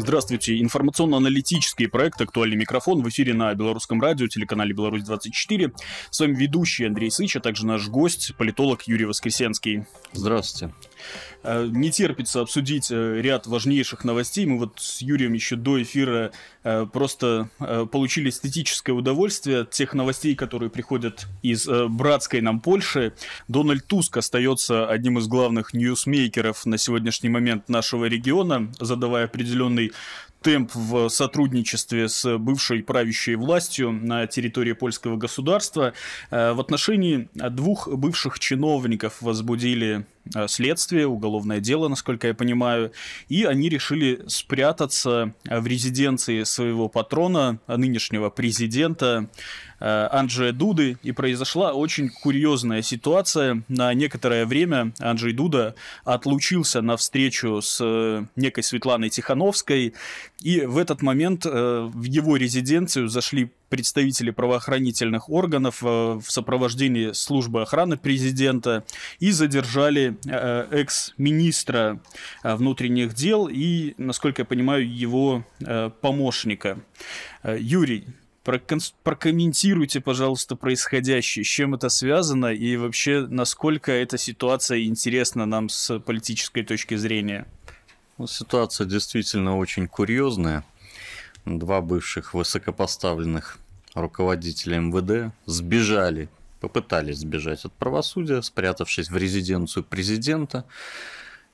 Здравствуйте. Информационно-аналитический проект «Актуальный микрофон» в эфире на Белорусском радио, телеканале «Беларусь-24». С вами ведущий Андрей Сыч, а также наш гость, политолог Юрий Воскресенский. Здравствуйте. Э, не терпится обсудить э, ряд важнейших новостей. Мы вот с Юрием еще до эфира э, просто получили эстетическое удовольствие от тех новостей, которые приходят из братской нам Польши. Дональд Туск остается одним из главных ньюсмейкеров на сегодняшний момент нашего региона, задавая определенный темп в сотрудничестве с бывшей правящей властью на территории польского государства. Э, в отношении двух бывших чиновников возбудили э, следствие, уголовное дело, насколько я понимаю, и они решили спрятаться э, в резиденции своего патрона, нынешнего президента Э, Анджея Дуды, и произошла очень курьезная ситуация. На некоторое время Анджей Дуда отлучился на встречу с э, некой Светланой Тихановской, и в этот момент э, в его резиденцию зашли представители правоохранительных органов в сопровождении службы охраны президента и задержали экс-министра внутренних дел и, насколько я понимаю, его помощника. Юрий, Проконс- прокомментируйте, пожалуйста, происходящее, с чем это связано и вообще, насколько эта ситуация интересна нам с политической точки зрения. Ну, ситуация действительно очень курьезная. Два бывших высокопоставленных руководителя МВД сбежали, попытались сбежать от правосудия, спрятавшись в резиденцию президента.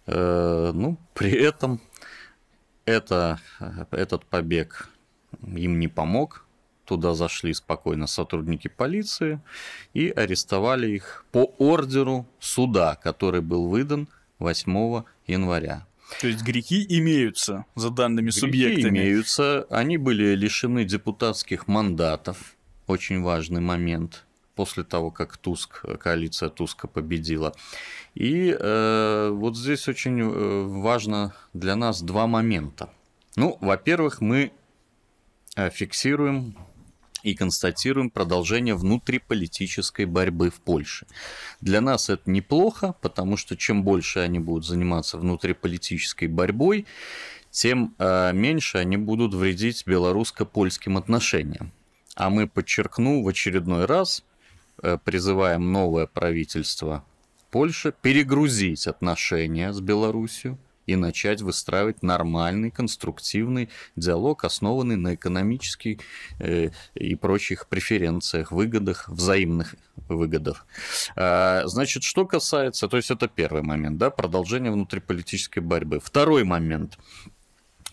Э, ну, при этом это, этот побег им не помог, Туда зашли спокойно сотрудники полиции и арестовали их по ордеру суда, который был выдан 8 января. То есть грехи имеются за данными грехи субъектами? имеются. Они были лишены депутатских мандатов. Очень важный момент после того, как Туск, коалиция Туска победила. И э, вот здесь очень э, важно для нас два момента. Ну, во-первых, мы э, фиксируем и констатируем продолжение внутриполитической борьбы в Польше. Для нас это неплохо, потому что чем больше они будут заниматься внутриполитической борьбой, тем э, меньше они будут вредить белорусско-польским отношениям. А мы, подчеркну, в очередной раз э, призываем новое правительство Польши перегрузить отношения с Беларусью, и начать выстраивать нормальный, конструктивный диалог, основанный на экономических э, и прочих преференциях, выгодах, взаимных выгодах. А, значит, что касается, то есть это первый момент, да, продолжение внутриполитической борьбы. Второй момент.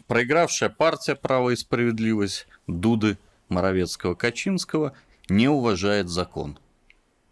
Проигравшая партия «Право и справедливость» Дуды, Моровецкого, Качинского не уважает закон –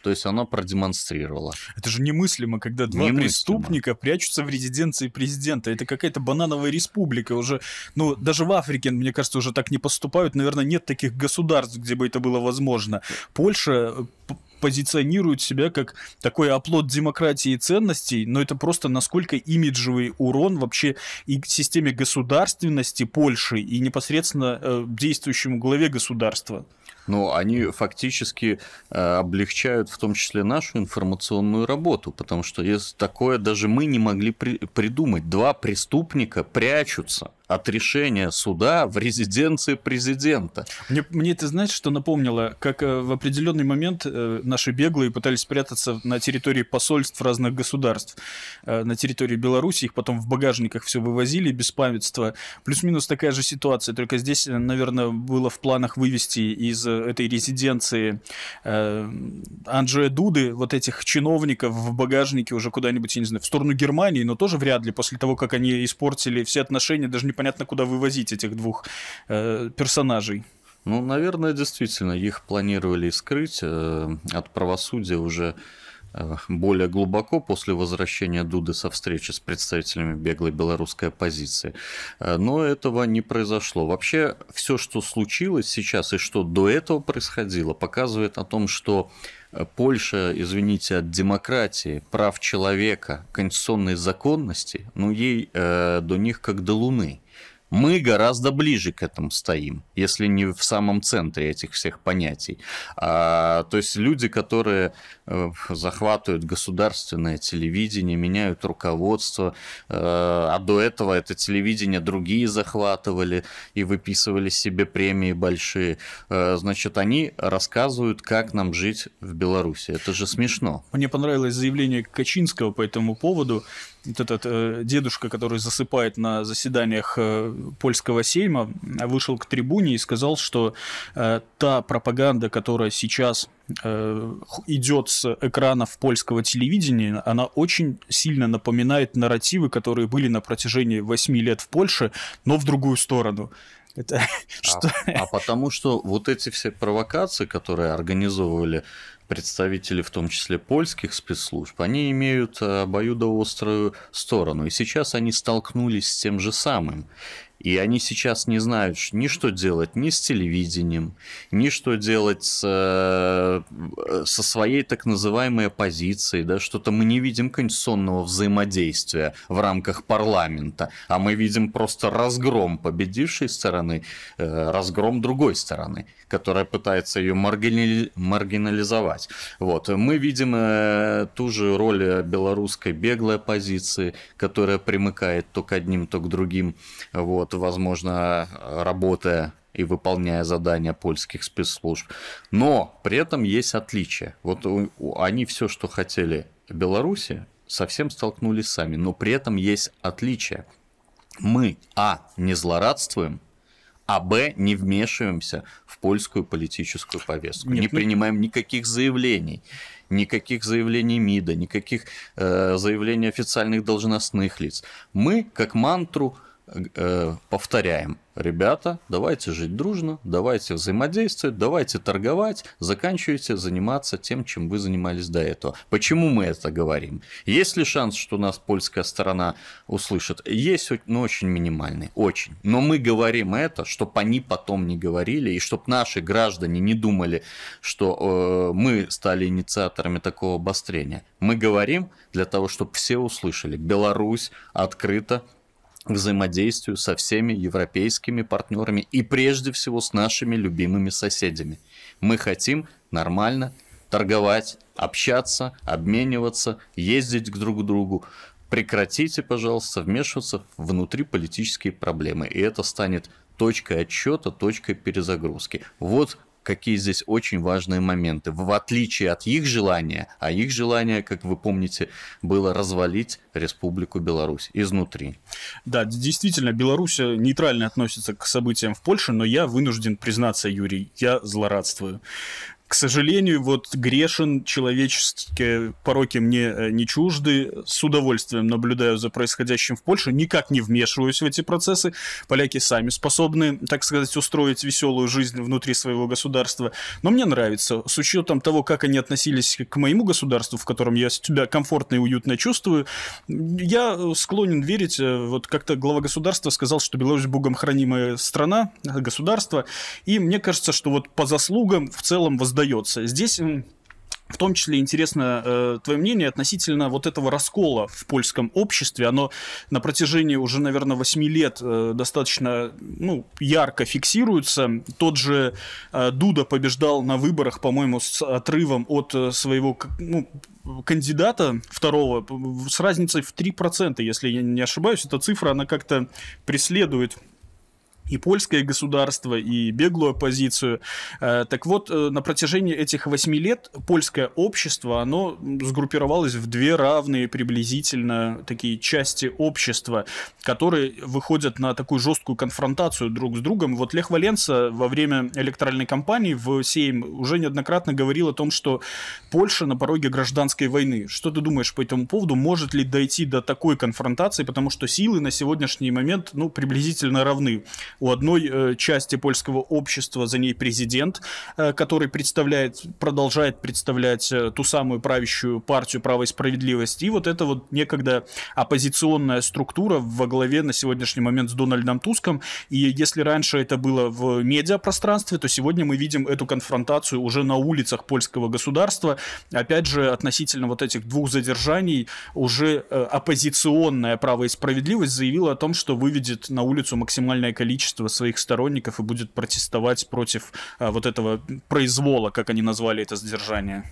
то есть она продемонстрировала. Это же немыслимо, когда два немыслимо. преступника прячутся в резиденции президента. Это какая-то банановая республика уже. Ну, даже в Африке, мне кажется, уже так не поступают. Наверное, нет таких государств, где бы это было возможно. Польша э, позиционирует себя как такой оплот демократии и ценностей, но это просто насколько имиджевый урон вообще и к системе государственности Польши, и непосредственно э, действующему главе государства но они фактически э, облегчают в том числе нашу информационную работу, потому что если такое даже мы не могли при придумать. Два преступника прячутся от решения суда в резиденции президента. Мне, мне это, знаешь, что напомнило? Как э, в определенный момент э, наши беглые пытались спрятаться на территории посольств разных государств. Э, на территории Беларуси их потом в багажниках все вывозили без памятства. Плюс-минус такая же ситуация, только здесь, э, наверное, было в планах вывести из этой резиденции Анджея Дуды вот этих чиновников в багажнике уже куда-нибудь, я не знаю, в сторону Германии, но тоже вряд ли после того, как они испортили все отношения, даже не непонятно, куда вывозить этих двух э, персонажей. Ну, наверное, действительно, их планировали скрыть э, от правосудия уже э, более глубоко после возвращения Дуды со встречи с представителями беглой белорусской оппозиции. Э, но этого не произошло. Вообще, все, что случилось сейчас и что до этого происходило, показывает о том, что э, Польша, извините, от демократии, прав человека, конституционной законности, ну ей э, до них как до луны. Мы гораздо ближе к этому стоим, если не в самом центре этих всех понятий. А, то есть люди, которые э, захватывают государственное телевидение, меняют руководство, э, а до этого это телевидение другие захватывали и выписывали себе премии большие. Э, значит, они рассказывают, как нам жить в Беларуси. Это же смешно. Мне понравилось заявление Качинского по этому поводу вот этот э, дедушка, который засыпает на заседаниях э, польского сейма, вышел к трибуне и сказал, что э, та пропаганда, которая сейчас э, идет с экранов польского телевидения, она очень сильно напоминает нарративы, которые были на протяжении 8 лет в Польше, но в другую сторону. Это а, что? а потому что вот эти все провокации, которые организовывали представители, в том числе польских спецслужб, они имеют э, обоюдоострую сторону. И сейчас они столкнулись с тем же самым. И они сейчас не знают ни что делать ни с телевидением, ни что делать с, э, со своей так называемой оппозицией. Да? Что-то мы не видим конституционного взаимодействия в рамках парламента, а мы видим просто разгром победившей стороны, э, разгром другой стороны, которая пытается ее маргинализовать. Вот. Мы видим э, ту же роль белорусской беглой оппозиции, которая примыкает то к одним, то к другим. Вот вот, возможно, э, работая и выполняя задания польских спецслужб. Но при этом есть отличие. Вот они все, что хотели в Беларуси, совсем столкнулись сами. Но при этом есть отличие. Мы, а, не злорадствуем, а б, не вмешиваемся в польскую политическую повестку. Нет, не ну принимаем никаких заявлений никаких заявлений МИДа, никаких э, заявлений официальных должностных лиц. Мы, как мантру, э, повторяем, ребята, давайте жить дружно, давайте взаимодействовать, давайте торговать, заканчивайте заниматься тем, чем вы занимались до этого. Почему мы это говорим? Есть ли шанс, что нас польская сторона услышит? Есть, но очень минимальный, очень. Но мы говорим это, чтобы они потом не говорили, и чтобы наши граждане не думали, что э, мы стали инициаторами такого обострения. Мы говорим для того, чтобы все услышали. Беларусь открыта взаимодействию со всеми европейскими партнерами и прежде всего с нашими любимыми соседями. Мы хотим нормально торговать, общаться, обмениваться, ездить друг к другу. Прекратите, пожалуйста, вмешиваться внутри политические проблемы, и это станет точкой отсчета, точкой перезагрузки. Вот какие здесь очень важные моменты. В отличие от их желания, а их желание, как вы помните, было развалить Республику Беларусь изнутри. Да, действительно, Беларусь э, нейтрально относится к событиям в Польше, но я вынужден признаться, Юрий, я злорадствую к сожалению, вот грешен, человеческие пороки мне э, не чужды. С удовольствием наблюдаю за происходящим в Польше, никак не вмешиваюсь в эти процессы. Поляки сами способны, так сказать, устроить веселую жизнь внутри своего государства. Но мне нравится, с учетом того, как они относились к моему государству, в котором я себя комфортно и уютно чувствую, я склонен верить, э, вот как-то глава государства сказал, что Беларусь богом хранимая страна, государство, и мне кажется, что вот по заслугам в целом воздается создается. Здесь в том числе интересно э, твое мнение относительно вот этого раскола в польском обществе. Оно на протяжении уже, наверное, 8 лет э, достаточно ну, ярко фиксируется. Тот же э, Дуда побеждал на выборах, по-моему, с отрывом от э, своего ну, кандидата второго с разницей в 3%, если я не ошибаюсь. Эта цифра, она как-то преследует и польское государство, и беглую оппозицию. Э, так вот, э, на протяжении этих восьми лет польское общество, оно сгруппировалось в две равные приблизительно такие части общества, которые выходят на такую жесткую конфронтацию друг с другом. Вот Лех Валенца во время электоральной кампании в Сейм уже неоднократно говорил о том, что Польша на пороге гражданской войны. Что ты думаешь по этому поводу? Может ли дойти до такой конфронтации? Потому что силы на сегодняшний момент, ну, приблизительно равны. У одной э, части польского общества за ней президент, э, который представляет, продолжает представлять э, ту самую правящую партию «Право и справедливость». И вот эта вот некогда оппозиционная структура во главе на сегодняшний момент с Дональдом Туском. И если раньше это было в медиапространстве, то сегодня мы видим эту конфронтацию уже на улицах польского государства. Опять же, относительно вот этих двух задержаний уже оппозиционная «Право и справедливость» заявила о том, что выведет на улицу максимальное количество количество своих сторонников и будет протестовать против а, вот этого произвола, как они назвали это сдержание.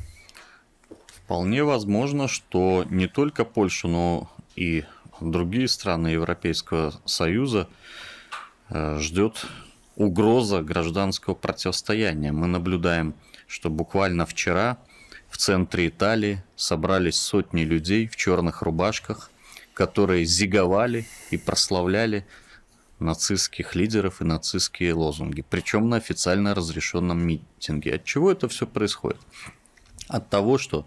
Вполне возможно, что не только Польша, но и другие страны Европейского Союза э, ждет угроза гражданского противостояния. Мы наблюдаем, что буквально вчера в центре Италии собрались сотни людей в черных рубашках, которые зиговали и прославляли нацистских лидеров и нацистские лозунги, причем на официально разрешенном митинге. От чего это все происходит? От того, что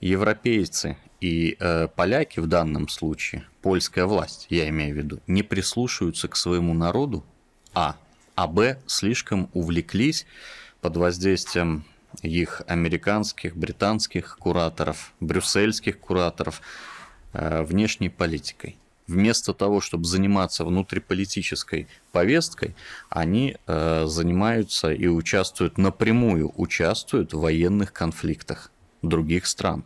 европейцы и э, поляки в данном случае, польская власть, я имею в виду, не прислушиваются к своему народу, а, а б, слишком увлеклись под воздействием их американских, британских кураторов, брюссельских кураторов э, внешней политикой вместо того, чтобы заниматься внутриполитической повесткой, они э, занимаются и участвуют напрямую, участвуют в военных конфликтах других стран.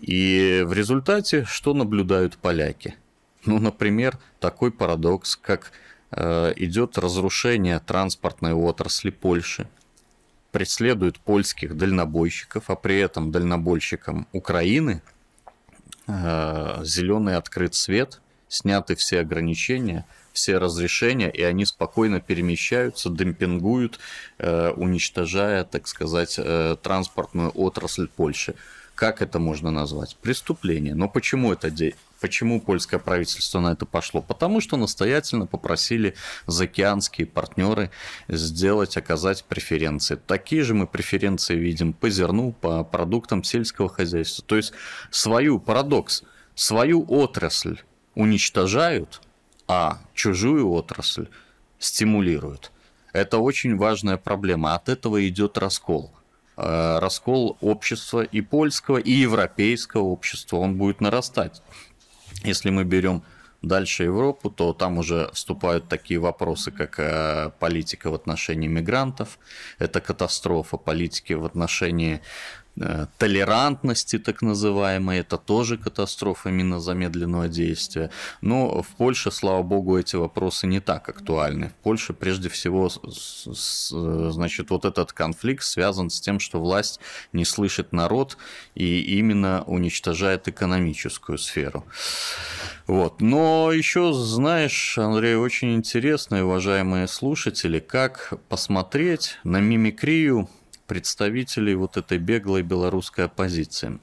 И в результате что наблюдают поляки? Ну, например, такой парадокс, как э, идет разрушение транспортной отрасли Польши, преследуют польских дальнобойщиков, а при этом дальнобойщикам Украины – Э, зеленый открыт свет, сняты все ограничения, все разрешения, и они спокойно перемещаются, демпингуют, э, уничтожая, так сказать, э, транспортную отрасль Польши. Как это можно назвать? Преступление. Но почему это Почему польское правительство на это пошло? Потому что настоятельно попросили заокеанские партнеры сделать, оказать преференции. Такие же мы преференции видим по зерну, по продуктам сельского хозяйства. То есть свою, парадокс, свою отрасль уничтожают, а чужую отрасль стимулируют. Это очень важная проблема. От этого идет раскол э, раскол общества и польского, и европейского общества, он будет нарастать. Если мы берем дальше Европу, то там уже вступают такие вопросы, как э, политика в отношении мигрантов, это катастрофа политики в отношении Э, толерантности, так называемой, это тоже катастрофа именно замедленного действия. Но в Польше, слава богу, эти вопросы не так актуальны. В Польше, прежде всего, э, значит, вот этот конфликт связан с тем, что власть не слышит народ и именно уничтожает экономическую сферу. Вот. Но еще, знаешь, Андрей, очень интересно, уважаемые слушатели, как посмотреть на мимикрию представителей вот этой беглой белорусской оппозиции.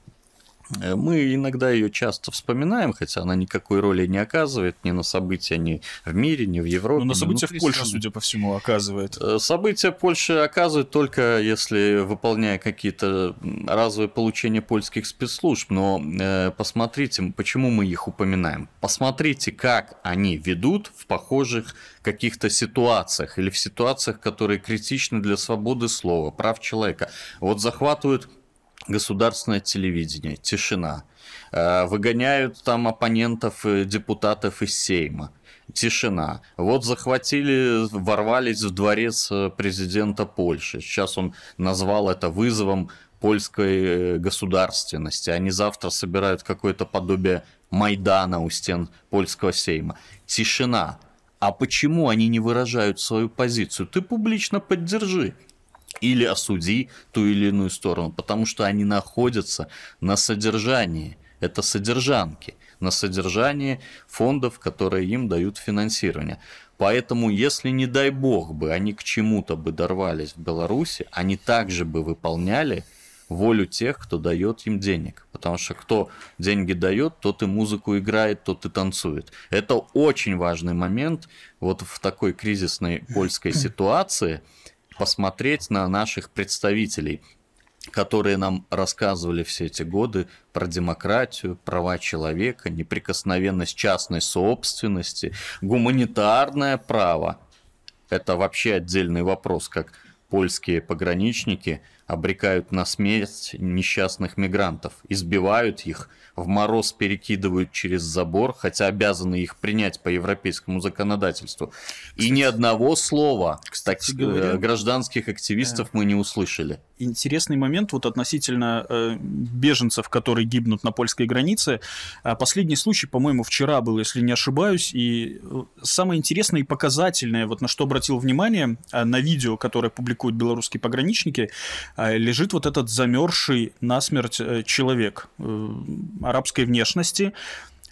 Э, мы иногда ее часто вспоминаем, хотя она никакой роли не оказывает ни на события ни в мире, ни в Европе. Но на события в Польше, судя по всему, оказывает. Э, события Польши оказывает только если выполняя какие-то разовые получения польских спецслужб. Но э, посмотрите, почему мы их упоминаем. Посмотрите, как они ведут в похожих каких-то ситуациях или в ситуациях, которые критичны для свободы слова, прав человека. Вот захватывают государственное телевидение, тишина. Э, выгоняют там оппонентов депутатов из Сейма. Тишина. Вот захватили, ворвались в дворец э, президента Польши. Сейчас он назвал это вызовом польской э, государственности. Они завтра собирают какое-то подобие Майдана у стен польского Сейма. Тишина. А почему они не выражают свою позицию? Ты публично поддержи или осуди ту или иную сторону, потому что они находятся на содержании, это содержанки, на содержании фондов, которые им дают финансирование. Поэтому, если, не дай бог бы, они к чему-то бы дорвались в Беларуси, они также бы выполняли волю тех, кто дает им денег. Потому что кто деньги дает, тот и музыку играет, тот и танцует. Это очень важный момент вот в такой кризисной польской ситуации – посмотреть на наших представителей, которые нам рассказывали все эти годы про демократию, права человека, неприкосновенность частной собственности, гуманитарное право. Это вообще отдельный вопрос, как польские пограничники – обрекают на смерть несчастных мигрантов, избивают их, в мороз перекидывают через забор, хотя обязаны их принять по европейскому законодательству. Кстати, И ни одного слова кстати, так, э, говоря, гражданских активистов да. мы не услышали. Интересный момент вот относительно э, беженцев, которые гибнут на польской границе. А последний случай, по-моему, вчера был, если не ошибаюсь. И э, самое интересное и показательное, вот на что обратил внимание, э, на видео, которое публикуют белорусские пограничники, а, лежит вот этот замерзший насмерть э, человек э, арабской внешности,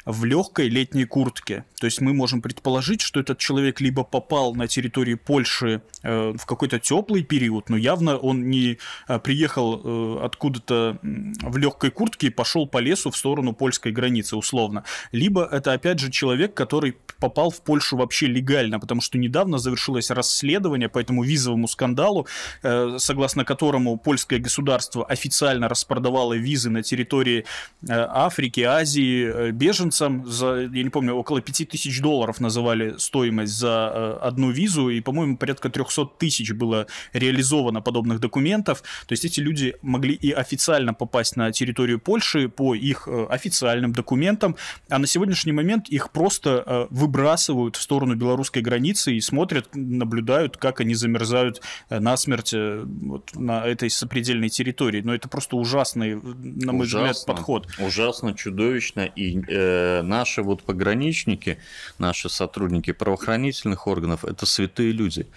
в легкой летней куртке. То есть мы можем предположить, что этот человек либо попал на территорию Польши э, в какой-то теплый период, но явно он не э, приехал э, откуда-то в легкой куртке и пошел по лесу в сторону польской границы, условно. Либо это, опять же, человек, который попал в Польшу вообще легально, потому что недавно завершилось расследование по этому визовому скандалу, э, согласно которому польское государство официально распродавало визы на территории э, Африки, Азии, э, беженцев, беженцам, за, я не помню, около 5000 долларов называли стоимость за э, одну визу, и, по-моему, порядка 300 тысяч было реализовано подобных документов. То есть эти люди могли и официально попасть на территорию Польши по их э, официальным документам, а на сегодняшний момент их просто э, выбрасывают в сторону белорусской границы и смотрят, наблюдают, как они замерзают э, насмерть э, вот, на этой сопредельной территории. Но это просто ужасный, на мой ужасно, взгляд, подход. Ужасно, чудовищно и э, наши вот пограничники, наши сотрудники правоохранительных органов – это святые люди.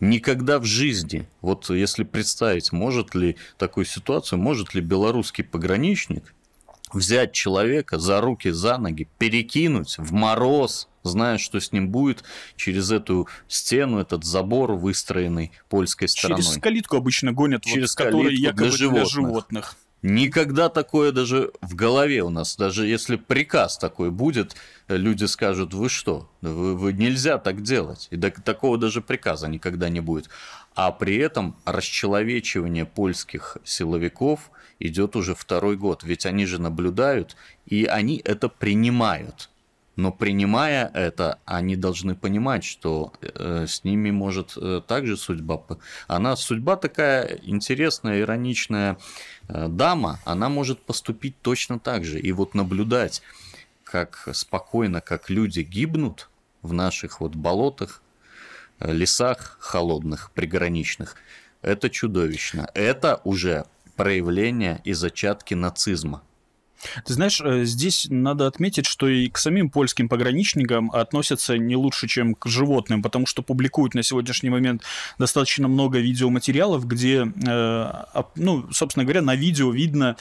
Никогда в жизни, вот если представить, может ли такую ситуацию, может ли белорусский пограничник взять человека за руки, за ноги, перекинуть в мороз, зная, что с ним будет через эту стену, этот забор, выстроенный польской стороной. Через калитку обычно гонят, через вот, калитку якобы животных. Для животных. Никогда такое даже в голове у нас, даже если приказ такой будет, люди скажут, вы что, вы, вы нельзя так делать. И так, такого даже приказа никогда не будет. А при этом расчеловечивание польских силовиков идет уже второй год, ведь они же наблюдают, и они это принимают. Но принимая это, они должны понимать, что э, с ними может э, также судьба. Она судьба такая интересная, ироничная э, дама, она может поступить точно так же. И вот наблюдать, как спокойно, как люди гибнут в наших вот болотах, э, лесах холодных, приграничных, это чудовищно. Это уже проявление и зачатки нацизма. Ты знаешь, э, здесь надо отметить, что и к самим польским пограничникам относятся не лучше, чем к животным, потому что публикуют на сегодняшний момент достаточно много видеоматериалов, где, э, ну, собственно говоря, на видео видно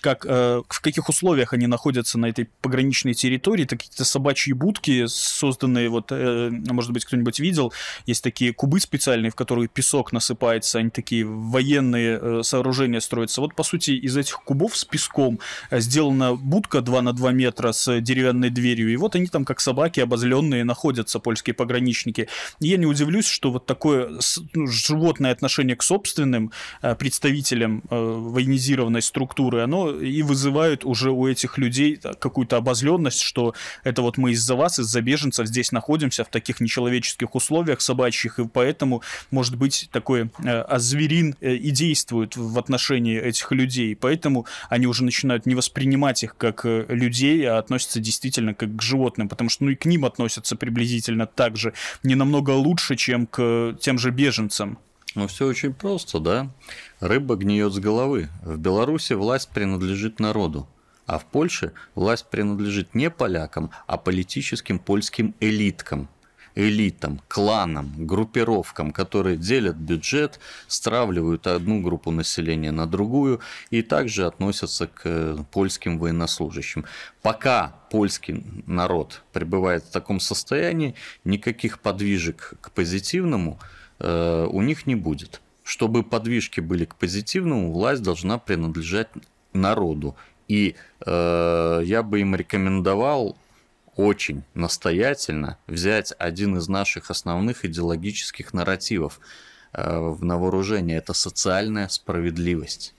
как, э, в каких условиях они находятся на этой пограничной территории. Это какие-то собачьи будки, созданные, вот, э, может быть, кто-нибудь видел, есть такие кубы специальные, в которые песок насыпается, они такие военные э, сооружения строятся. Вот, по сути, из этих кубов с песком э, сделана будка 2 на 2 метра с деревянной дверью, и вот они там, как собаки обозленные, находятся, польские пограничники. И я не удивлюсь, что вот такое ну, животное отношение к собственным э, представителям э, военизированной структуры, оно и вызывают уже у этих людей какую-то обозленность, что это вот мы из-за вас, из-за беженцев здесь находимся в таких нечеловеческих условиях собачьих, и поэтому, может быть, такой э, озверин э, и действует в отношении этих людей. поэтому они уже начинают не воспринимать их как э, людей, а относятся действительно как к животным, потому что ну и к ним относятся приблизительно так же, не намного лучше, чем к э, тем же беженцам. Ну, все очень просто, да? Рыба гниет с головы. В Беларуси власть принадлежит народу. А в Польше власть принадлежит не полякам, а политическим польским элиткам, элитам, кланам, группировкам, которые делят бюджет, стравливают одну группу населения на другую и также относятся к э, польским военнослужащим. Пока польский народ пребывает в таком состоянии, никаких подвижек к позитивному – Э, у них не будет. Чтобы подвижки были к позитивному, власть должна принадлежать народу. И э, я бы им рекомендовал очень настоятельно взять один из наших основных идеологических нарративов э, на вооружение. Это социальная справедливость.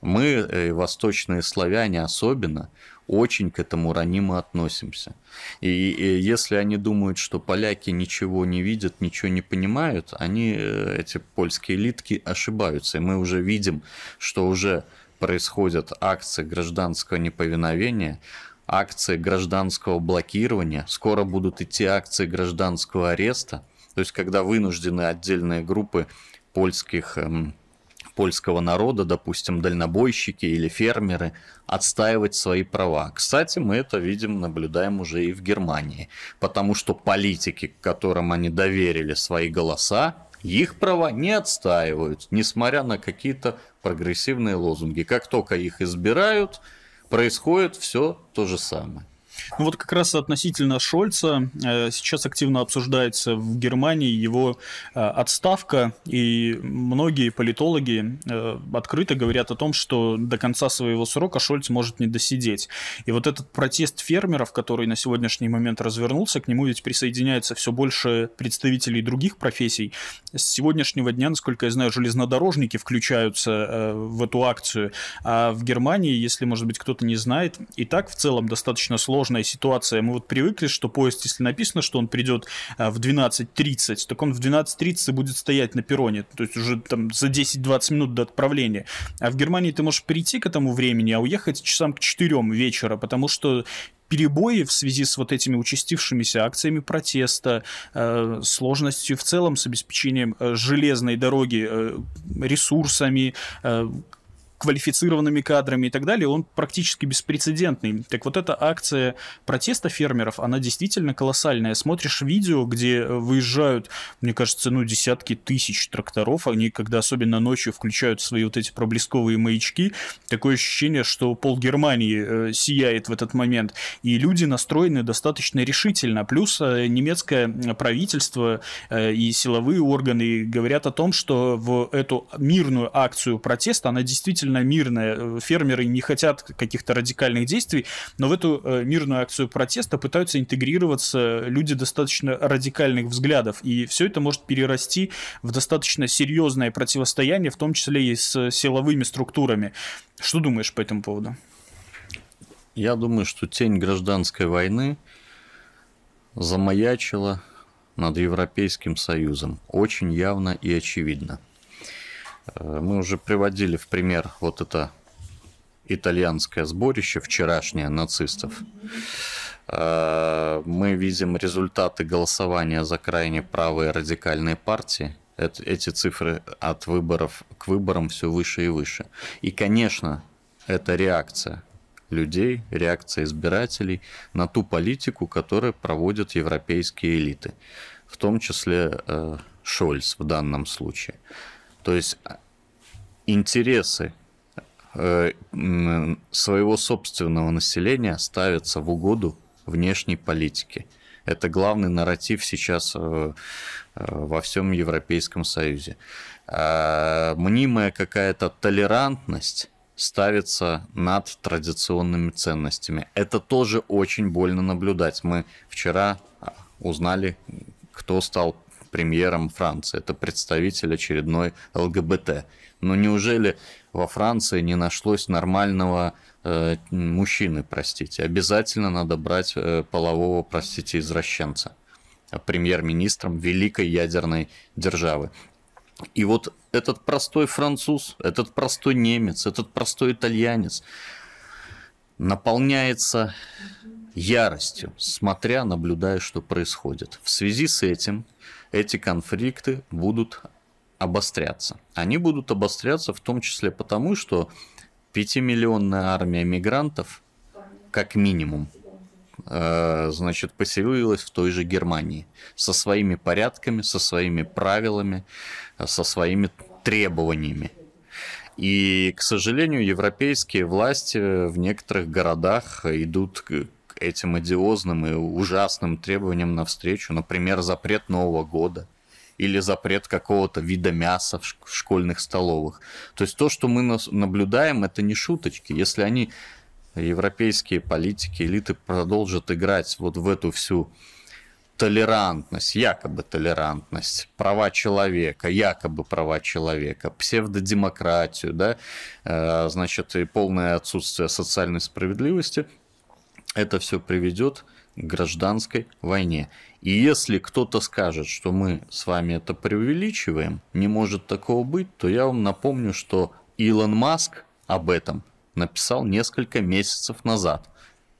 Мы, э, восточные славяне особенно, очень к этому ранимо относимся. И, если они думают, что поляки ничего не видят, ничего не понимают, они, э, эти польские элитки, ошибаются. И мы уже видим, что уже происходят акции гражданского неповиновения, акции гражданского блокирования, скоро будут идти акции гражданского ареста, то есть когда вынуждены отдельные группы польских эм, польского народа, допустим, дальнобойщики или фермеры, отстаивать свои права. Кстати, мы это видим, наблюдаем уже и в Германии, потому что политики, которым они доверили свои голоса, их права не отстаивают, несмотря на какие-то прогрессивные лозунги. Как только их избирают, происходит все то же самое. Ну вот как раз относительно Шольца э, сейчас активно обсуждается в Германии его э, отставка, и многие политологи э, открыто говорят о том, что до конца своего срока Шольц может не досидеть. И вот этот протест фермеров, который на сегодняшний момент развернулся, к нему ведь присоединяется все больше представителей других профессий. С сегодняшнего дня, насколько я знаю, железнодорожники включаются в эту акцию, а в Германии, если, может быть, кто-то не знает, и так в целом достаточно сложно сложная ситуация. Мы вот привыкли, что поезд, если написано, что он придет а, в 12.30, так он в 12.30 будет стоять на перроне, то есть уже там за 10-20 минут до отправления. А в Германии ты можешь прийти к этому времени, а уехать часам к 4 вечера, потому что перебои в связи с вот этими участившимися акциями протеста, э, сложностью в целом с обеспечением а, железной дороги э, ресурсами, квалифицированными кадрами и так далее, он практически беспрецедентный. Так вот эта акция протеста фермеров, она действительно колоссальная. Смотришь видео, где э, выезжают, мне кажется, ну десятки тысяч тракторов, они когда особенно ночью включают свои вот эти проблесковые маячки, такое ощущение, что пол Германии э, сияет в этот момент. И люди настроены достаточно решительно. Плюс э, немецкое правительство э, и силовые органы говорят о том, что в эту мирную акцию протеста она действительно исключительно мирная. Э, фермеры не хотят каких-то радикальных действий, но в эту э, мирную акцию протеста пытаются интегрироваться люди достаточно радикальных взглядов. И все это может перерасти в достаточно серьезное противостояние, в том числе и с силовыми структурами. Что думаешь по этому поводу? Я думаю, что тень гражданской войны замаячила над Европейским Союзом очень явно и очевидно. Э, мы уже приводили в пример вот это итальянское сборище вчерашнее нацистов. Э, мы видим результаты голосования за крайне правые радикальные партии. Эти цифры от выборов к выборам все выше и выше. И, конечно, это реакция людей, реакция избирателей на ту политику, которую проводят европейские элиты, в том числе э, Шольц в данном случае. То есть а, интересы э, своего собственного населения ставятся в угоду внешней политики. Это главный нарратив сейчас э, э, во всем Европейском Союзе. А, мнимая какая-то толерантность ставится над традиционными ценностями. Это тоже очень больно наблюдать. Мы вчера а, узнали, кто стал премьером Франции. Это представитель очередной ЛГБТ. Но неужели во Франции не нашлось нормального э, мужчины, простите? Обязательно надо брать э, полового, простите, извращенца премьер-министром великой ядерной державы. И вот этот простой француз, этот простой немец, этот простой итальянец наполняется яростью, смотря, наблюдая, что происходит. В связи с этим эти конфликты будут обостряться. Они будут обостряться в том числе потому, что пятимиллионная армия мигрантов, как минимум, э, значит, поселилась в той же Германии со своими порядками, со своими правилами, со своими требованиями. И, к сожалению, европейские власти в некоторых городах идут этим одиозным и ужасным требованиям навстречу, например, запрет Нового года или запрет какого-то вида мяса в школьных столовых. То есть то, что мы наблюдаем, это не шуточки. Если они, европейские политики, элиты, продолжат играть вот в эту всю толерантность, якобы толерантность, права человека, якобы права человека, псевдодемократию, да, э, значит, и полное отсутствие социальной справедливости – это все приведет к гражданской войне. И если кто-то скажет, что мы с вами это преувеличиваем, не может такого быть, то я вам напомню, что Илон Маск об этом написал несколько месяцев назад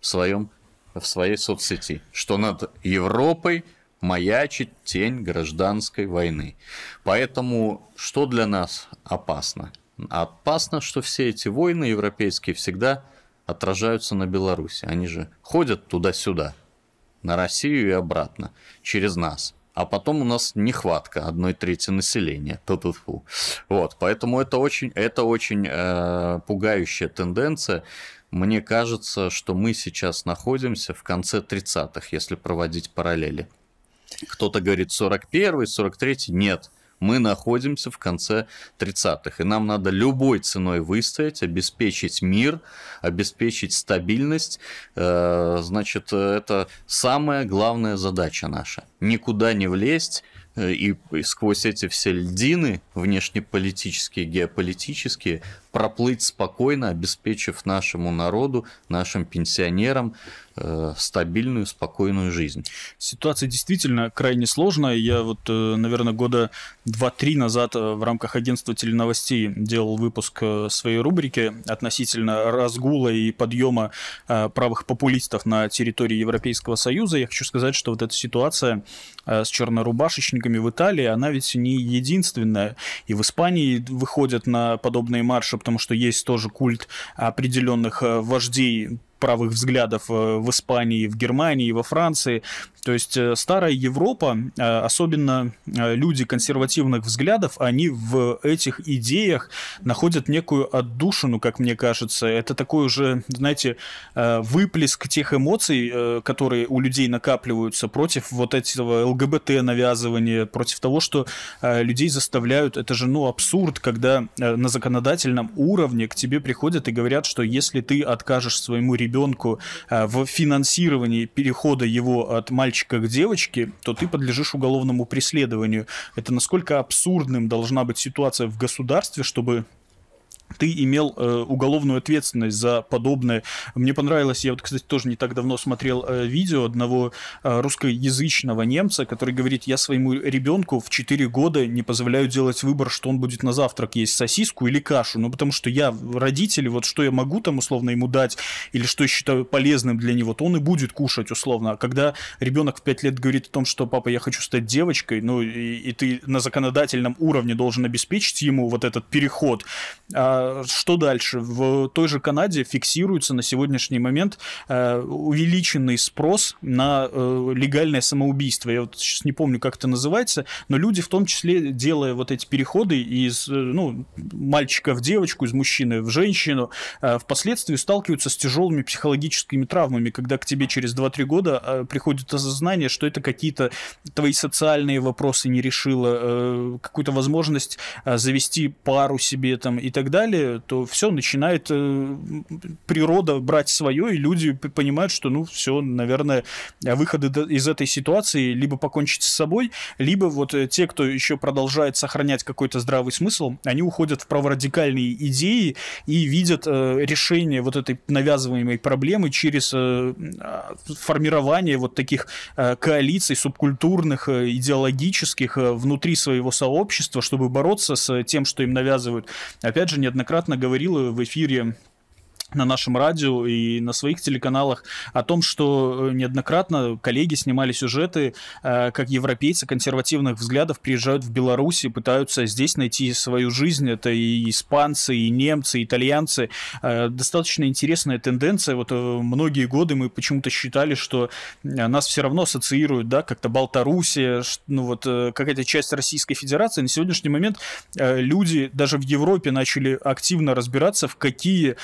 в, своем, в своей соцсети, что над Европой маячит тень гражданской войны. Поэтому что для нас опасно? Опасно, что все эти войны европейские всегда – отражаются на Беларуси. Они же ходят туда-сюда, на Россию и обратно, через нас. А потом у нас нехватка одной трети населения. Ту -ту -ту. Вот, поэтому это очень, это очень э, пугающая тенденция. Мне кажется, что мы сейчас находимся в конце 30-х, если проводить параллели. Кто-то говорит 41-й, 43-й. Нет, мы находимся в конце 30-х, и нам надо любой ценой выстоять, обеспечить мир, обеспечить стабильность. Э, значит, это самая главная задача наша. Никуда не влезть, э, и сквозь эти все льдины внешнеполитические, геополитические проплыть спокойно, обеспечив нашему народу, нашим пенсионерам э, стабильную, спокойную жизнь. Ситуация действительно крайне сложная. Я вот, э, наверное, года 2-3 назад э, в рамках агентства теленовостей делал выпуск э, своей рубрики относительно разгула и подъема правых популистов на территории Европейского Союза. Я хочу сказать, что вот эта ситуация с чернорубашечниками в Италии, она ведь не единственная. И в Испании выходят на подобные марши потому что есть тоже культ определенных э, вождей правых взглядов э, в Испании, в Германии, во Франции. То есть э, старая Европа, э, особенно люди консервативных взглядов, они в этих идеях находят некую отдушину, как мне кажется. Это такой уже, знаете, выплеск тех эмоций, которые у людей накапливаются против вот этого ЛГБТ навязывания, против того, что людей заставляют. Это же, ну, абсурд, когда на законодательном уровне к тебе приходят и говорят, что если ты откажешь своему ребенку ребенку э, в финансировании перехода его от мальчика к девочке, то ты подлежишь уголовному преследованию. Это насколько абсурдным должна быть ситуация в государстве, чтобы ты имел э, уголовную ответственность за подобное. Мне понравилось, я вот, кстати, тоже не так давно смотрел э, видео одного э, русскоязычного немца, который говорит, я своему ребенку в 4 года не позволяю делать выбор, что он будет на завтрак есть, сосиску или кашу. Ну, потому что я родитель, вот что я могу там условно ему дать, или что я считаю полезным для него, то он и будет кушать условно. А когда ребенок в 5 лет говорит о том, что папа, я хочу стать девочкой, ну, и, и ты на законодательном уровне должен обеспечить ему вот этот переход, а а, что дальше? В той же Канаде фиксируется на сегодняшний момент а, увеличенный спрос на э, легальное самоубийство. Я вот сейчас не помню, как это называется, но люди в том числе, делая вот эти переходы из э, ну, мальчика в девочку, из мужчины в женщину, э, впоследствии сталкиваются с тяжелыми психологическими травмами, когда к тебе через 2-3 года приходит осознание, что это какие-то твои социальные вопросы не решило, э, какую-то возможность завести пару себе там и так далее далее, то все начинает э, природа брать свое, и люди понимают, что, ну, все, наверное, выходы из этой ситуации либо покончить с собой, либо вот э, те, кто еще продолжает сохранять какой-то здравый смысл, они уходят в праворадикальные идеи и видят э, решение вот этой навязываемой проблемы через э, формирование вот таких э, коалиций субкультурных, э, идеологических э, внутри своего сообщества, чтобы бороться с э, тем, что им навязывают. Опять же, нет неоднократно говорил в эфире на нашем радио и на своих телеканалах о том, что э, неоднократно коллеги снимали сюжеты, э, как европейцы консервативных взглядов приезжают в Беларусь и пытаются здесь найти свою жизнь. Это и испанцы, и немцы, и итальянцы. Э, достаточно интересная тенденция. Вот многие годы мы почему-то считали, что нас все равно ассоциируют, да, как-то Балтарусия, ну вот какая-то часть Российской Федерации. На сегодняшний момент люди даже в Европе начали активно разбираться, в какие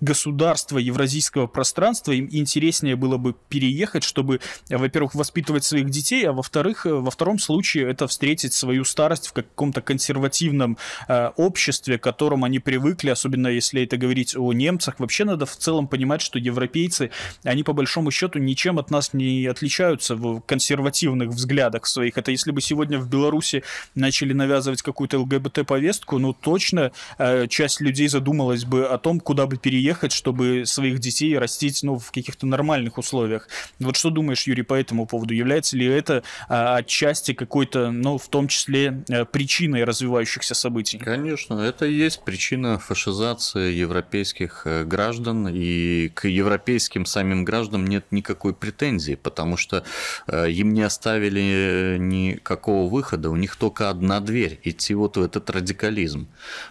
государства евразийского пространства, им интереснее было бы переехать, чтобы, во-первых, воспитывать своих детей, а во-вторых, э, во втором случае это встретить свою старость в каком-то консервативном э, обществе, к которому они привыкли, особенно если это говорить о немцах. Вообще надо в целом понимать, что европейцы, они по большому счету ничем от нас не отличаются в консервативных взглядах своих. Это если бы сегодня в Беларуси начали навязывать какую-то ЛГБТ-повестку, ну точно э, часть людей задумалась бы о том, куда бы переехать переехать, чтобы своих детей растить ну, в каких-то нормальных условиях. Вот что думаешь, Юрий, по этому поводу? Является ли это а, отчасти какой-то, ну, в том числе, а, причиной развивающихся событий? Конечно, это и есть причина фашизации европейских э, граждан, и к европейским самим гражданам нет никакой претензии, потому что э, им не оставили никакого выхода, у них только одна дверь, идти вот в этот радикализм,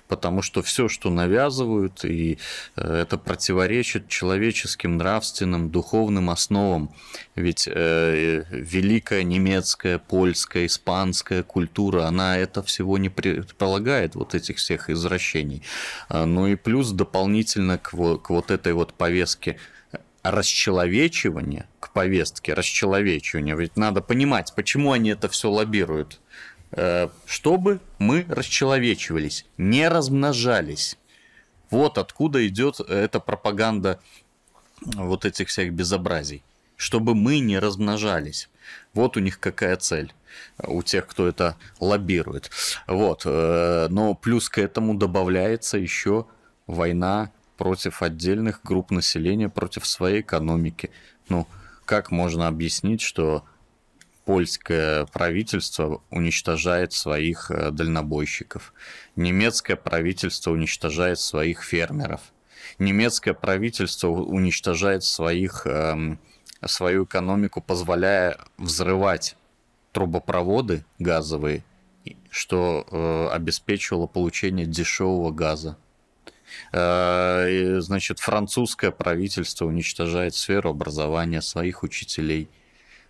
потому что все, что навязывают, и это противоречит человеческим нравственным, духовным основам. Ведь э, великая немецкая, польская, испанская культура, она это всего не предполагает, вот этих всех извращений. А, ну и плюс дополнительно к, к вот этой вот повестке расчеловечивания, к повестке расчеловечивания, ведь надо понимать, почему они это все лоббируют. Э, чтобы мы расчеловечивались, не размножались вот откуда идет эта пропаганда вот этих всех безобразий. Чтобы мы не размножались. Вот у них какая цель у тех, кто это лоббирует. Вот. Э, но плюс к этому добавляется еще война против отдельных групп населения, против своей экономики. Ну, как можно объяснить, что польское правительство уничтожает своих э, дальнобойщиков, немецкое правительство уничтожает своих фермеров, немецкое правительство уничтожает своих, эм, свою экономику, позволяя взрывать трубопроводы газовые, что э, обеспечивало получение дешевого газа э, значит, французское правительство уничтожает сферу образования своих учителей.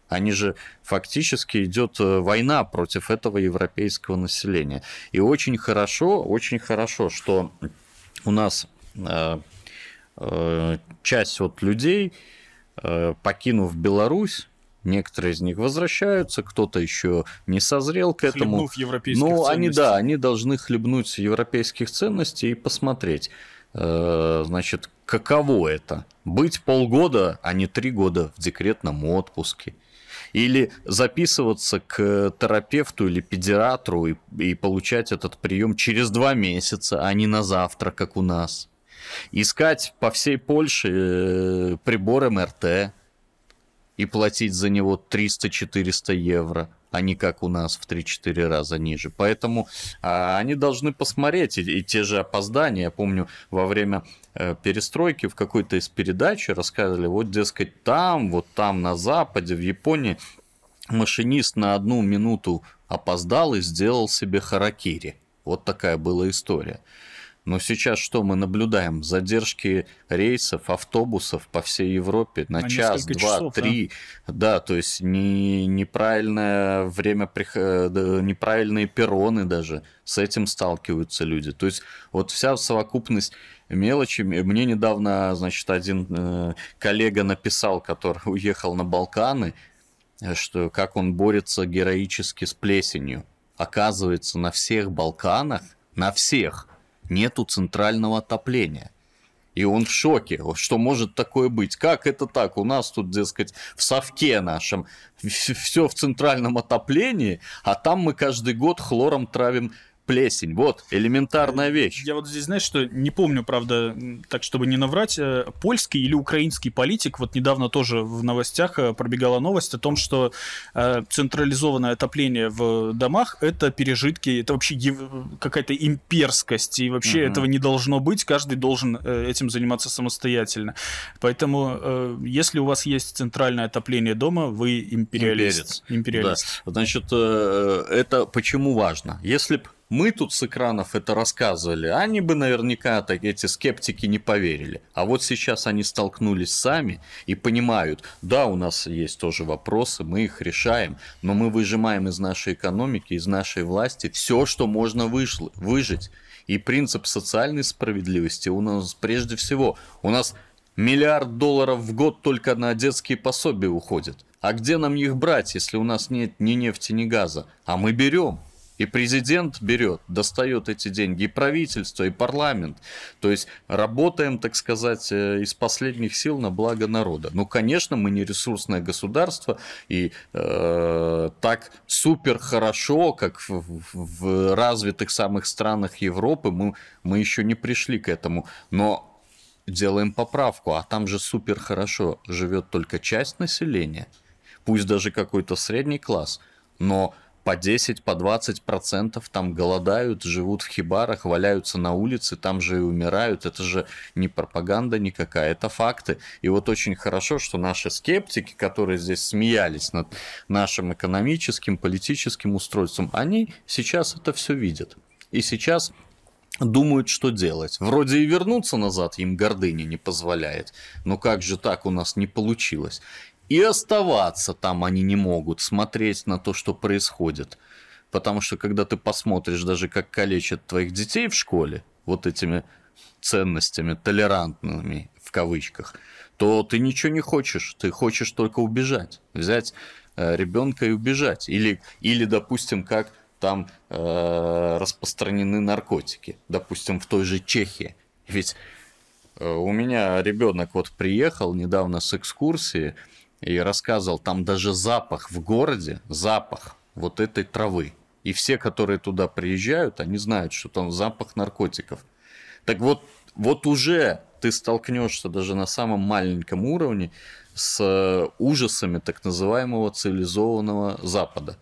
Они же фактически идет э, война против этого европейского населения. И очень хорошо, очень хорошо, что у нас э, э, часть вот людей, э, покинув Беларусь, Некоторые из них возвращаются, кто-то еще не созрел к этому. Хлебнув Но ценностей. Ну, они, да, они должны хлебнуть европейских ценностей и посмотреть, э, значит, каково это быть полгода, а не три года в декретном отпуске – или записываться к терапевту или педиатру и, и получать этот прием через два месяца, а не на завтра, как у нас. Искать по всей Польше э, прибор МРТ и платить за него 300-400 евро а не как у нас в 3-4 раза ниже. Поэтому а, они должны посмотреть и, и те же опоздания. Я помню, во время э, перестройки в какой-то из передач рассказывали, вот, дескать, там, вот там на Западе, в Японии машинист на одну минуту опоздал и сделал себе харакири. Вот такая была история. Но сейчас что мы наблюдаем? Задержки рейсов, автобусов по всей Европе на, на час, два, часов, три. Да? да, то есть не, неправильное время, э, неправильные перроны даже. С этим сталкиваются люди. То есть вот вся совокупность мелочи. Мне недавно, значит, один э, коллега написал, который уехал на Балканы, э, что как он борется героически с плесенью. Оказывается, на всех Балканах, на всех – нету центрального отопления. И он в шоке, что может такое быть. Как это так? У нас тут, дескать, в совке нашем все в центральном отоплении, а там мы каждый год хлором травим плесень. Вот, элементарная э, вещь. Я вот здесь, знаешь, что не помню, правда, так, чтобы не наврать, э, польский или украинский политик, вот недавно тоже в новостях э, пробегала новость о том, что централизованное отопление в домах — это пережитки, это вообще какая-то имперскость, и вообще угу. этого не должно быть, каждый должен этим заниматься самостоятельно. Поэтому, если у вас есть центральное отопление дома, вы империалист. Имперец. Империалист. Да. Значит, это почему важно? Если бы мы тут с экранов это рассказывали, они бы наверняка так, эти скептики не поверили. А вот сейчас они столкнулись сами и понимают, да, у нас есть тоже вопросы, мы их решаем, но мы выжимаем из нашей экономики, из нашей власти все, что можно вышло, выжить. И принцип социальной справедливости у нас прежде всего, у нас миллиард долларов в год только на детские пособия уходит. А где нам их брать, если у нас нет ни нефти, ни газа? А мы берем. И президент берет, достает эти деньги, и правительство, и парламент. То есть работаем, так сказать, э, из последних сил на благо народа. Ну, конечно, мы не ресурсное государство, и э, так супер хорошо, как в, в развитых самых странах Европы, мы, мы еще не пришли к этому. Но делаем поправку, а там же супер хорошо живет только часть населения, пусть даже какой-то средний класс, но по 10, по 20 процентов там голодают, живут в хибарах, валяются на улице, там же и умирают. Это же не пропаганда никакая, это факты. И вот очень хорошо, что наши скептики, которые здесь смеялись над нашим экономическим, политическим устройством, они сейчас это все видят. И сейчас думают, что делать. Вроде и вернуться назад им гордыня не позволяет. Но как же так у нас не получилось? И оставаться там они не могут, смотреть на то, что происходит. Потому что когда ты посмотришь даже, как калечат твоих детей в школе, вот этими ценностями толерантными, в кавычках, то ты ничего не хочешь, ты хочешь только убежать, взять э, ребенка и убежать. Или, или допустим, как там э, распространены наркотики, допустим, в той же Чехии. Ведь э, у меня ребенок вот приехал недавно с экскурсии, и рассказывал, там даже запах в городе, запах вот этой травы. И все, которые туда приезжают, они знают, что там запах наркотиков. Так вот, вот уже ты столкнешься даже на самом маленьком уровне с э, ужасами так называемого цивилизованного Запада.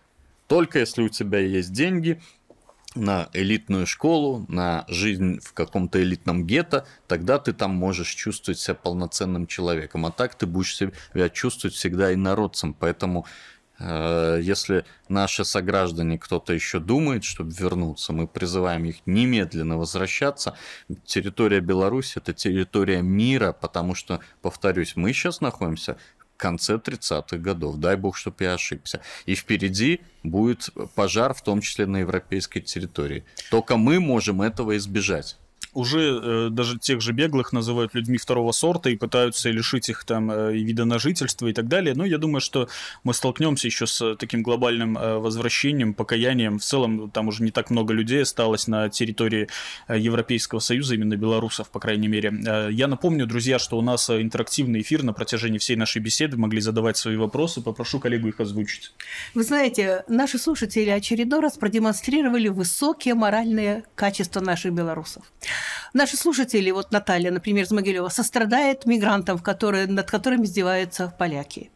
Только если у тебя есть деньги, на элитную школу, на жизнь в каком-то элитном гетто, тогда ты там можешь чувствовать себя полноценным человеком. А так ты будешь себя чувствовать всегда инородцем. Поэтому э, если наши сограждане, кто-то еще думает, чтобы вернуться, мы призываем их немедленно возвращаться. Территория Беларуси – это территория мира, потому что, повторюсь, мы сейчас находимся конце 30-х годов. Дай бог, чтобы я ошибся. И впереди будет пожар, в том числе на европейской территории. Только мы можем этого избежать уже э, даже тех же беглых называют людьми второго сорта и пытаются лишить их там э, и вида на жительство и так далее. Но ну, я думаю, что мы столкнемся еще с таким глобальным э, возвращением, покаянием. В целом там уже не так много людей осталось на территории э, Европейского Союза, именно белорусов, по крайней мере. Э, я напомню, друзья, что у нас э, интерактивный эфир на протяжении всей нашей беседы. Могли задавать свои вопросы. Попрошу коллегу их озвучить. Вы знаете, наши слушатели очередной раз продемонстрировали высокие моральные качества наших белорусов. Наши слушатели, вот Наталья, например, из Могилева, сострадает мигрантам, которые, над которыми издеваются поляки.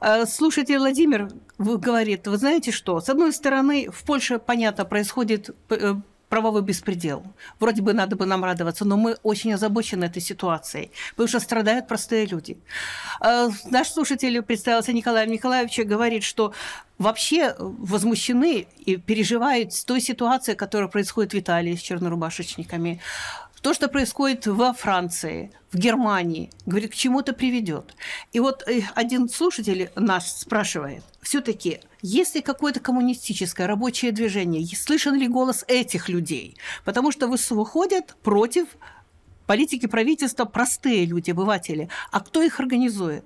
А, слушатель Владимир говорит, вы знаете что, с одной стороны, в Польше, понятно, происходит э, правовой беспредел. Вроде бы надо бы нам радоваться, но мы очень озабочены этой ситуацией, потому что страдают простые люди. А, наш слушатель представился Николаем Николаевичем, говорит, что вообще возмущены и переживают с той ситуацией, которая происходит в Италии с чернорубашечниками. То, что происходит во Франции, в Германии, говорит, к чему это приведет. И вот э, один слушатель нас спрашивает, все-таки есть ли какое-то коммунистическое рабочее движение? Слышен ли голос этих людей? Потому что выходят против политики правительства простые люди, обыватели. А кто их организует?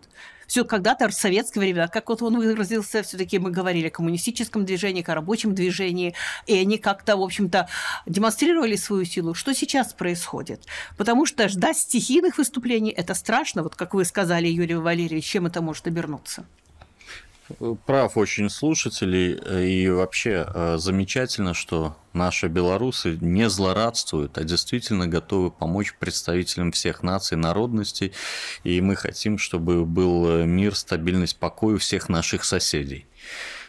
все когда-то в советское время, как вот он выразился, все-таки мы говорили о коммунистическом движении, о рабочем движении, и они как-то, в общем-то, демонстрировали свою силу. Что сейчас происходит? Потому что ждать стихийных выступлений – это страшно, вот как вы сказали, Юрий Валерьевич, чем это может обернуться? прав очень слушателей. Э, и вообще э, замечательно, что наши белорусы не злорадствуют, а действительно готовы помочь представителям всех наций, народностей. И мы хотим, чтобы был э, мир, стабильность, покой у всех наших соседей.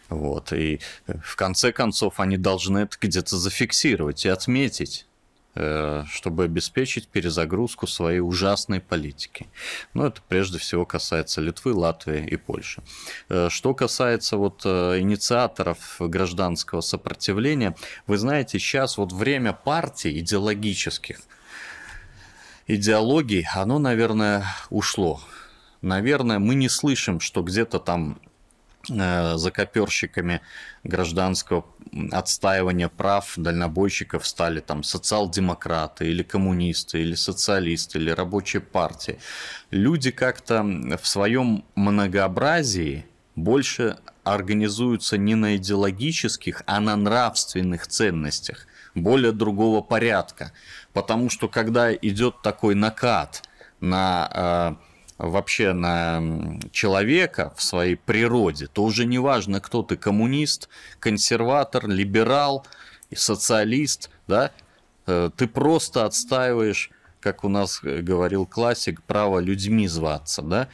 Вот. И в конце концов они должны это где-то зафиксировать и отметить Э, чтобы обеспечить перезагрузку своей ужасной политики. Но это прежде всего касается Литвы, Латвии и Польши. Э, что касается вот э, инициаторов гражданского сопротивления, вы знаете, сейчас вот время партий идеологических, идеологий, оно, наверное, ушло. Наверное, мы не слышим, что где-то там Э, закоперщиками гражданского отстаивания прав дальнобойщиков стали там социал-демократы или коммунисты, или социалисты, или рабочие партии. Люди как-то в своем многообразии больше организуются не на идеологических, а на нравственных ценностях, более другого порядка. Потому что когда идет такой накат на э, вообще на человека в своей природе, то уже не важно, кто ты, коммунист, консерватор, либерал, социалист, да, э, ты просто отстаиваешь, как у нас э, говорил классик, право людьми зваться, да,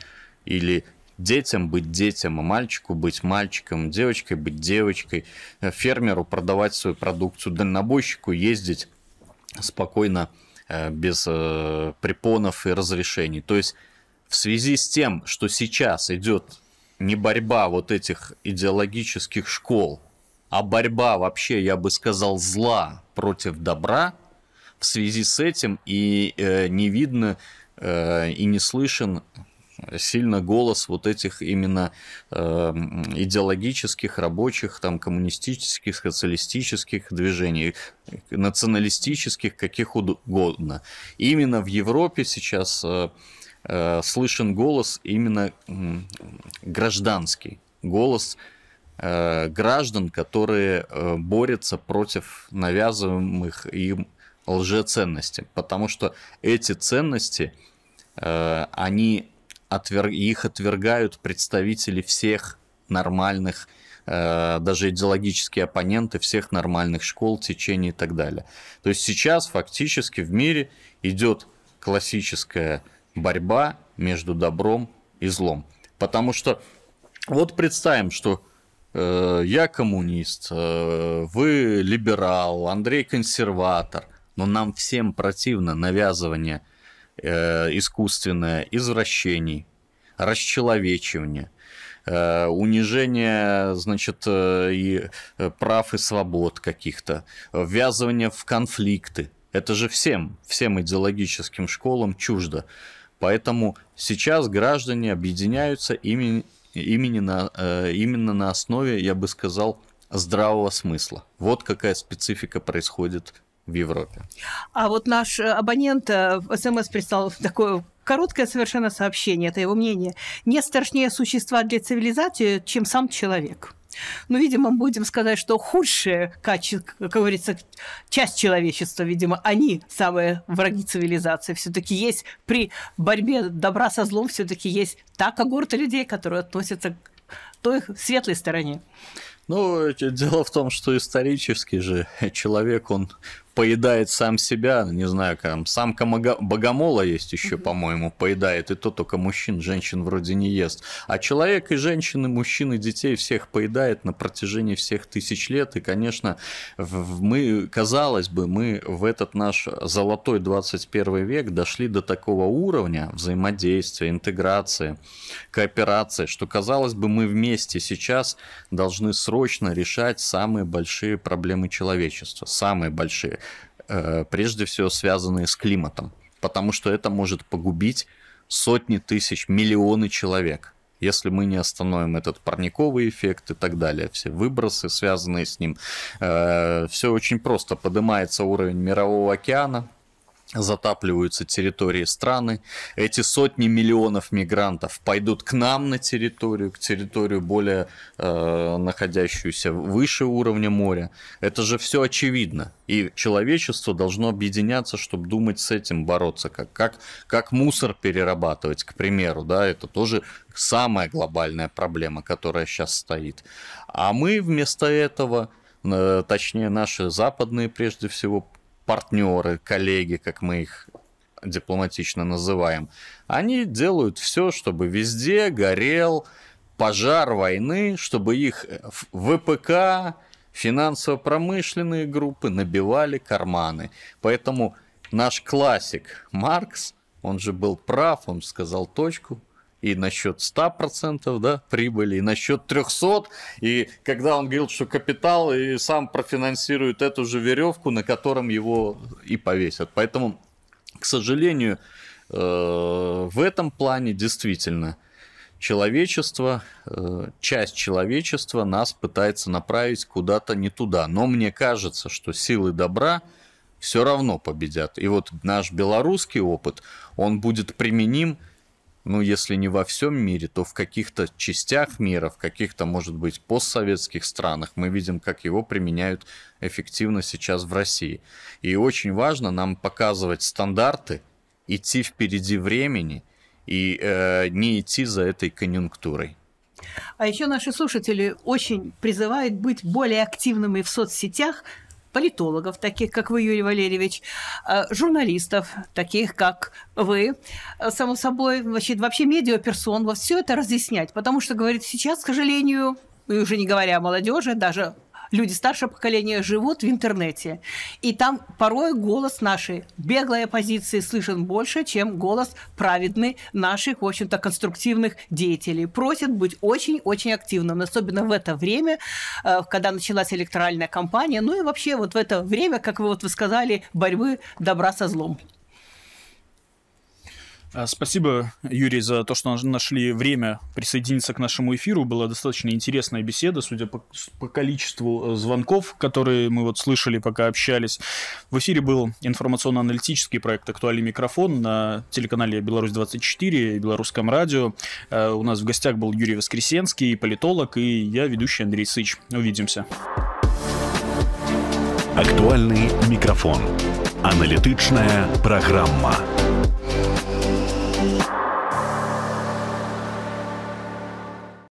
или детям быть детям, а мальчику быть мальчиком, девочкой быть девочкой, э, фермеру продавать свою продукцию, дальнобойщику ездить спокойно без препонов и разрешений. То есть в связи с тем, что сейчас идет не борьба вот этих идеологических школ, а борьба вообще, я бы сказал, зла против добра, в связи с этим и э, не видно э, и не слышен сильно голос вот этих именно э, идеологических, рабочих, там, коммунистических, социалистических движений, националистических, каких угодно. Именно в Европе сейчас э, Э, слышен голос именно гражданский, голос э, граждан, которые э, борются против навязываемых им лжеценностей, потому что эти ценности, они отверг... их отвергают представители всех нормальных даже идеологические оппоненты всех нормальных школ, течений и так далее. То есть сейчас фактически в мире идет классическая борьба между добром и злом. Потому что вот представим, что э, я коммунист, э, вы либерал, Андрей консерватор, но нам всем противно навязывание э, искусственное извращений, расчеловечивание, э, унижение, значит, э, и э, прав и свобод каких-то, ввязывание в конфликты. Это же всем, всем идеологическим школам чуждо. Поэтому сейчас граждане объединяются именно, именно, на, э, именно на основе, я бы сказал, здравого смысла. Вот какая специфика происходит в Европе. А вот наш э, абонент э, в СМС прислал такое короткое совершенно сообщение, это его мнение. Нет страшнее существа для цивилизации, чем сам человек. Ну, видимо, будем сказать, что худшие, каче... как говорится, часть человечества, видимо, они самые враги цивилизации. Все-таки есть при борьбе добра со злом, все-таки есть та когорта людей, которые относятся к той светлой стороне. Ну, дело в том, что исторически же человек, он поедает сам себя, не знаю, там, самка богомола есть еще, mm-hmm. по-моему, поедает, и то только мужчин, женщин вроде не ест. А человек и женщины, мужчины, детей всех поедает на протяжении всех тысяч лет, и, конечно, мы, казалось бы, мы в этот наш золотой 21 век дошли до такого уровня взаимодействия, интеграции, кооперации, что, казалось бы, мы вместе сейчас должны срочно решать самые большие проблемы человечества, самые большие. Э, прежде всего связанные с климатом, потому что это может погубить сотни тысяч, миллионы человек, если мы не остановим этот парниковый эффект и так далее, все выбросы, связанные с ним. Э, все очень просто, поднимается уровень мирового океана, затапливаются территории страны. Эти сотни миллионов мигрантов пойдут к нам на территорию, к территорию более э, находящуюся выше уровня моря. Это же все очевидно. И человечество должно объединяться, чтобы думать с этим, бороться. Как, как, как мусор перерабатывать, к примеру. Да, это тоже самая глобальная проблема, которая сейчас стоит. А мы вместо этого э, точнее наши западные прежде всего партнеры, коллеги, как мы их дипломатично называем, они делают все, чтобы везде горел пожар войны, чтобы их э, ВПК, финансово-промышленные группы набивали карманы. Поэтому наш классик Маркс, он же был прав, он сказал точку, и насчет 100% да, прибыли, и насчет 300%. И когда он говорил, что капитал и сам профинансирует эту же веревку, на котором его и повесят. Поэтому, к сожалению, э, в этом плане действительно человечество, э, часть человечества нас пытается направить куда-то не туда. Но мне кажется, что силы добра все равно победят. И вот наш белорусский опыт, он будет применим ну, если не во всем мире, то в каких-то частях мира, в каких-то, может быть, постсоветских странах мы видим, как его применяют эффективно сейчас в России. И очень важно нам показывать стандарты, идти впереди времени и э, не идти за этой конъюнктурой. А еще наши слушатели очень призывают быть более активными в соцсетях, политологов, таких как вы, Юрий Валерьевич, э, журналистов, таких как вы, э, само собой, вообще, вообще медиаперсон, вот все это разъяснять, потому что, говорит, сейчас, к сожалению, и уже не говоря о молодежи, даже люди старшего поколения живут в интернете. И там порой голос нашей беглой оппозиции слышен больше, чем голос праведный наших, в общем-то, конструктивных деятелей. Просят быть очень-очень активным, особенно в это время, э, когда началась электоральная кампания, ну и вообще вот в это время, как вы вот вы сказали, борьбы добра со злом. А, спасибо, Юрий, за то, что нашли время присоединиться к нашему эфиру. Была достаточно интересная беседа, судя по, по количеству э, звонков, которые мы вот слышали, пока общались. В эфире был информационно-аналитический проект «Актуальный микрофон» на телеканале «Беларусь-24» и «Белорусском радио». Э, у нас в гостях был Юрий Воскресенский, политолог, и я, ведущий Андрей Сыч. Увидимся. «Актуальный микрофон» – Аналитичная программа.